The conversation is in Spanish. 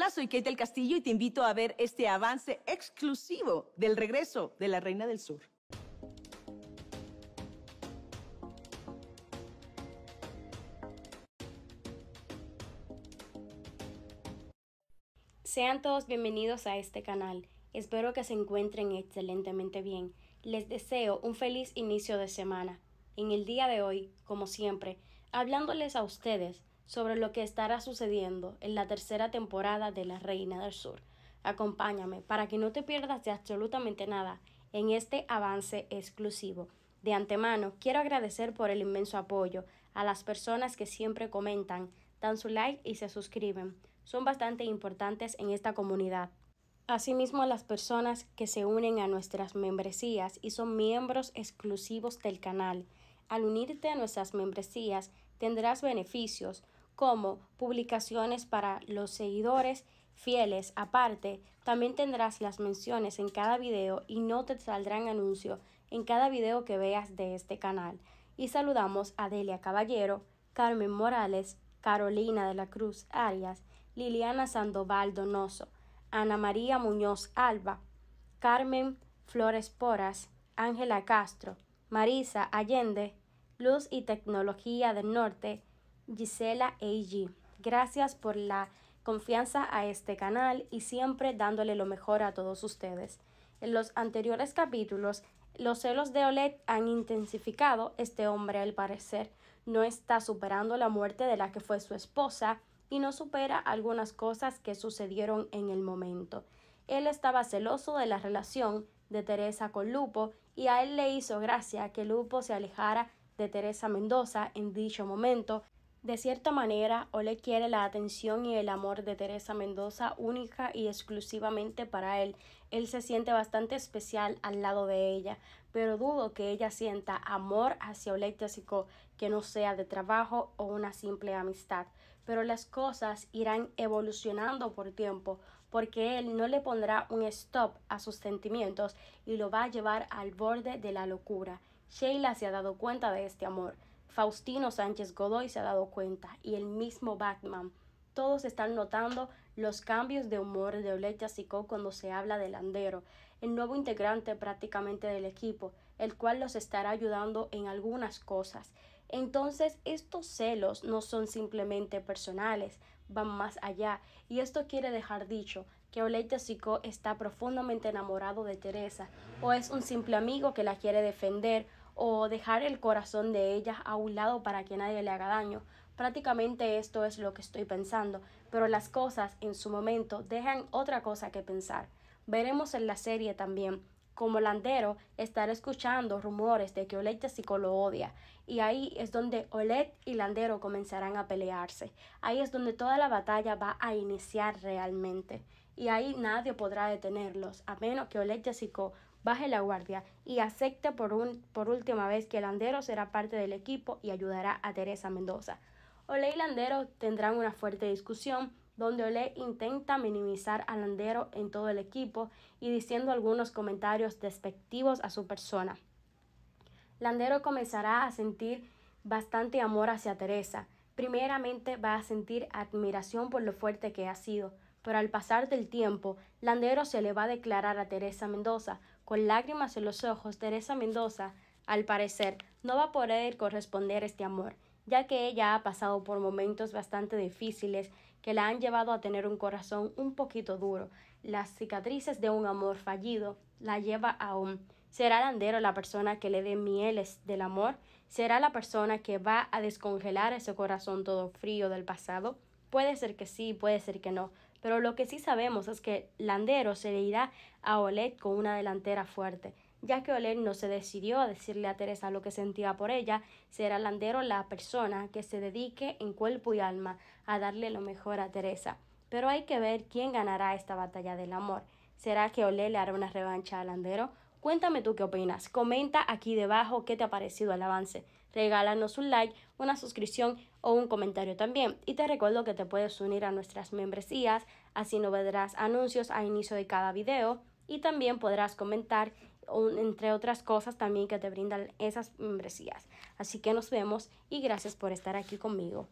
Hola, soy Kate del Castillo y te invito a ver este avance exclusivo del regreso de la Reina del Sur. Sean todos bienvenidos a este canal. Espero que se encuentren excelentemente bien. Les deseo un feliz inicio de semana. En el día de hoy, como siempre, hablándoles a ustedes sobre lo que estará sucediendo en la tercera temporada de La Reina del Sur. Acompáñame para que no te pierdas de absolutamente nada en este avance exclusivo. De antemano, quiero agradecer por el inmenso apoyo a las personas que siempre comentan, dan su like y se suscriben. Son bastante importantes en esta comunidad. Asimismo, a las personas que se unen a nuestras membresías y son miembros exclusivos del canal. Al unirte a nuestras membresías, tendrás beneficios como publicaciones para los seguidores fieles aparte, también tendrás las menciones en cada video y no te saldrán anuncios en cada video que veas de este canal. Y saludamos a Delia Caballero, Carmen Morales, Carolina de la Cruz Arias, Liliana Sandoval Donoso, Ana María Muñoz Alba, Carmen Flores Poras, Ángela Castro, Marisa Allende, Luz y Tecnología del Norte, Gisela AG. Gracias por la confianza a este canal y siempre dándole lo mejor a todos ustedes. En los anteriores capítulos, los celos de Olet han intensificado. Este hombre, al parecer, no está superando la muerte de la que fue su esposa y no supera algunas cosas que sucedieron en el momento. Él estaba celoso de la relación de Teresa con Lupo y a él le hizo gracia que Lupo se alejara de Teresa Mendoza en dicho momento de cierta manera, Ole quiere la atención y el amor de Teresa Mendoza única y exclusivamente para él. Él se siente bastante especial al lado de ella, pero dudo que ella sienta amor hacia Ole Jessico que no sea de trabajo o una simple amistad. Pero las cosas irán evolucionando por tiempo, porque él no le pondrá un stop a sus sentimientos y lo va a llevar al borde de la locura. Sheila se ha dado cuenta de este amor Faustino Sánchez Godoy se ha dado cuenta y el mismo Batman. Todos están notando los cambios de humor de Oleg Sicó cuando se habla del Andero, el nuevo integrante prácticamente del equipo, el cual los estará ayudando en algunas cosas. Entonces, estos celos no son simplemente personales, van más allá, y esto quiere dejar dicho que Oleg Sicó está profundamente enamorado de Teresa, o es un simple amigo que la quiere defender, o dejar el corazón de ella a un lado para que nadie le haga daño. Prácticamente esto es lo que estoy pensando, pero las cosas en su momento dejan otra cosa que pensar. Veremos en la serie también como landero estar escuchando rumores de que Olet Yasiko lo odia. Y ahí es donde Olet y Landero comenzarán a pelearse. Ahí es donde toda la batalla va a iniciar realmente. Y ahí nadie podrá detenerlos, a menos que Olet Yasiko baje la guardia y acepte por, por última vez que Landero será parte del equipo y ayudará a Teresa Mendoza. Ole y Landero tendrán una fuerte discusión donde Ole intenta minimizar a Landero en todo el equipo y diciendo algunos comentarios despectivos a su persona. Landero comenzará a sentir bastante amor hacia Teresa. Primeramente va a sentir admiración por lo fuerte que ha sido, pero al pasar del tiempo, Landero se le va a declarar a Teresa Mendoza con lágrimas en los ojos, Teresa Mendoza, al parecer, no va a poder corresponder este amor, ya que ella ha pasado por momentos bastante difíciles que la han llevado a tener un corazón un poquito duro. Las cicatrices de un amor fallido la lleva aún. Será Landero la persona que le dé mieles del amor, será la persona que va a descongelar ese corazón todo frío del pasado. Puede ser que sí, puede ser que no, pero lo que sí sabemos es que Landero se le irá a Olet con una delantera fuerte. Ya que Olet no se decidió a decirle a Teresa lo que sentía por ella, será Landero la persona que se dedique en cuerpo y alma a darle lo mejor a Teresa. Pero hay que ver quién ganará esta batalla del amor. ¿Será que Olet le hará una revancha a Landero? Cuéntame tú qué opinas. Comenta aquí debajo qué te ha parecido el avance regálanos un like, una suscripción o un comentario también. Y te recuerdo que te puedes unir a nuestras membresías, así no verás anuncios a inicio de cada video y también podrás comentar entre otras cosas también que te brindan esas membresías. Así que nos vemos y gracias por estar aquí conmigo.